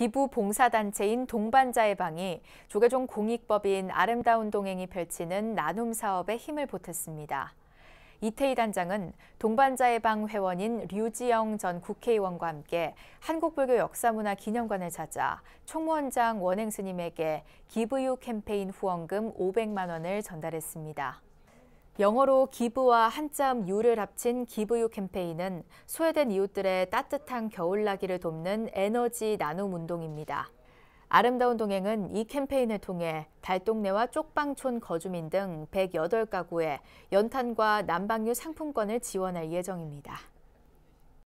기부 봉사단체인 동반자의 방이 조계종 공익법인 아름다운 동행이 펼치는 나눔 사업에 힘을 보탰습니다. 이태희 단장은 동반자의 방 회원인 류지영 전 국회의원과 함께 한국불교 역사문화 기념관을 찾아 총무원장 원행스님에게 기부유 캠페인 후원금 500만 원을 전달했습니다. 영어로 기부와 한자음 유를 합친 기부유 캠페인은 소외된 이웃들의 따뜻한 겨울나기를 돕는 에너지 나눔 운동입니다. 아름다운 동행은 이 캠페인을 통해 달동네와 쪽방촌 거주민 등 108가구에 연탄과 난방류 상품권을 지원할 예정입니다.